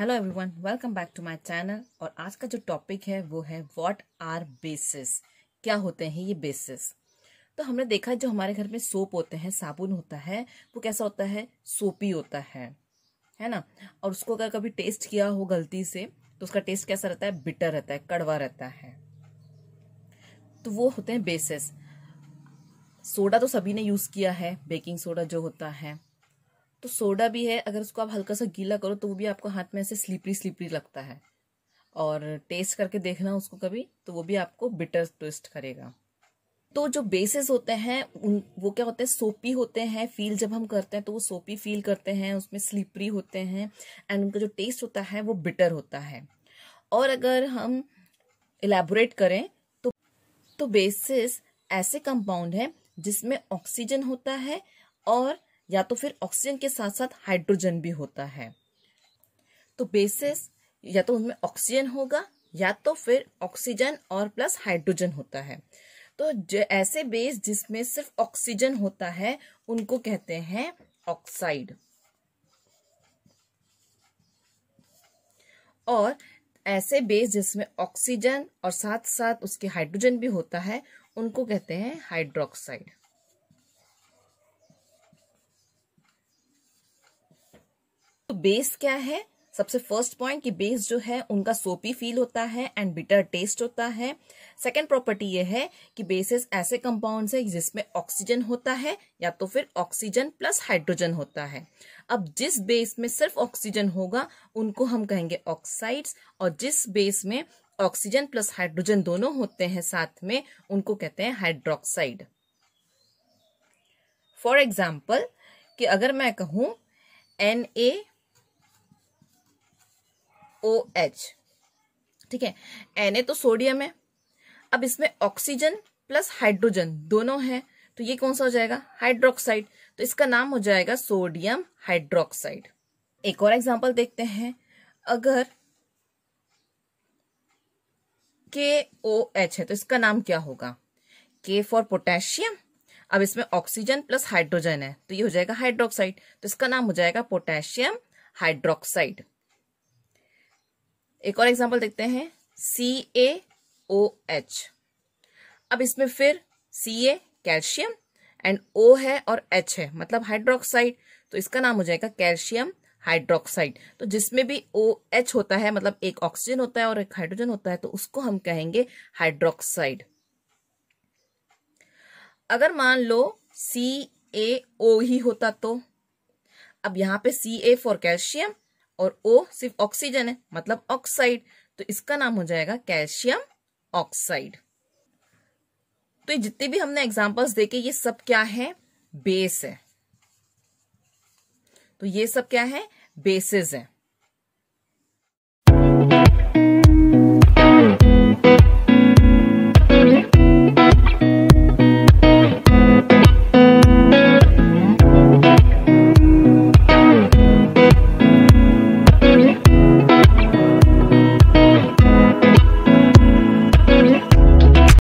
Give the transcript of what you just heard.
hello everyone welcome back to my channel और आज का जो टॉपिक है वो है व्हाट आर बेसिस क्या होते हैं ये बेसिस तो हमने देखा जो हमारे घर में सोप होते हैं साबुन होता है वो कैसा होता है सोपी होता है है ना और उसको अगर कभी टेस्ट किया हो गलती से तो उसका टेस्ट कैसा रहता है बिटर रहता है कड़वा रहता है तो वो होते हैं बेसिस सोडा तो सभी ने यूज़ किया है बेकिंग सोडा जो होता है तो सोडा भी है अगर उसको आप हल्का सा गीला करो तो वो भी आपको हाथ में ऐसे स्लीपरी स्लीपरी लगता है और टेस्ट करके देखना उसको कभी तो वो भी आपको बिटर ट्विस्ट करेगा तो जो बेसिस होते हैं वो क्या होते हैं सोपी होते हैं फील जब हम करते हैं तो वो सोपी फील करते हैं उसमें स्लीपरी होते हैं एंड उनका जो टेस्ट होता है वो बिटर होता है और अगर हम इलेबोरेट करें तो तो बेसिस ऐसे कंपाउंड है जिसमें ऑक्सीजन होता है और या तो फिर ऑक्सीजन के साथ साथ हाइड्रोजन भी होता है तो बेसिस या तो उनमें ऑक्सीजन होगा या तो फिर ऑक्सीजन और प्लस हाइड्रोजन होता है तो ऐसे बेस जिसमें सिर्फ ऑक्सीजन होता है उनको कहते हैं ऑक्साइड और ऐसे बेस जिसमें ऑक्सीजन और साथ साथ उसके हाइड्रोजन भी होता है उनको कहते हैं हाइड्रोक्साइड तो बेस क्या है सबसे फर्स्ट पॉइंट कि बेस जो है उनका सोपी फील होता है एंड बिटर टेस्ट होता है सेकंड प्रॉपर्टी ये है कि बेसिस ऐसे कंपाउंड्स है जिसमें ऑक्सीजन होता है या तो फिर ऑक्सीजन प्लस हाइड्रोजन होता है अब जिस बेस में सिर्फ ऑक्सीजन होगा उनको हम कहेंगे ऑक्साइड्स और जिस बेस में ऑक्सीजन प्लस हाइड्रोजन दोनों होते हैं साथ में उनको कहते हैं हाइड्रोक्साइड फॉर एग्जाम्पल कि अगर मैं कहूं एन ए ओ एच ठीक है एन ए तो सोडियम है अब इसमें ऑक्सीजन प्लस हाइड्रोजन दोनों है तो ये कौन सा हो जाएगा हाइड्रोक्साइड तो इसका नाम हो जाएगा सोडियम हाइड्रोक्साइड एक और एग्जाम्पल देखते हैं अगर के ओ एच है तो इसका नाम क्या होगा के फॉर पोटेशियम अब इसमें ऑक्सीजन प्लस हाइड्रोजन है तो ये हो जाएगा हाइड्रोक्साइड तो इसका नाम हो जाएगा पोटेशियम हाइड्रोक्साइड एक और एग्जाम्पल देखते हैं सी ए ओ एच अब इसमें फिर सी ए कैल्शियम एंड ओ है और एच है मतलब हाइड्रोक्साइड तो इसका नाम हो जाएगा कैल्शियम हाइड्रोक्साइड तो जिसमें भी ओ एच होता है मतलब एक ऑक्सीजन होता है और एक हाइड्रोजन होता है तो उसको हम कहेंगे हाइड्रोक्साइड अगर मान लो सी ए ओ ही होता तो अब यहां पे सी ए फॉर कैल्शियम और ओ सिर्फ ऑक्सीजन है मतलब ऑक्साइड तो इसका नाम हो जाएगा कैल्शियम ऑक्साइड तो ये जितने भी हमने एग्जाम्पल्स देखे ये सब क्या है बेस है तो ये सब क्या है बेसिस है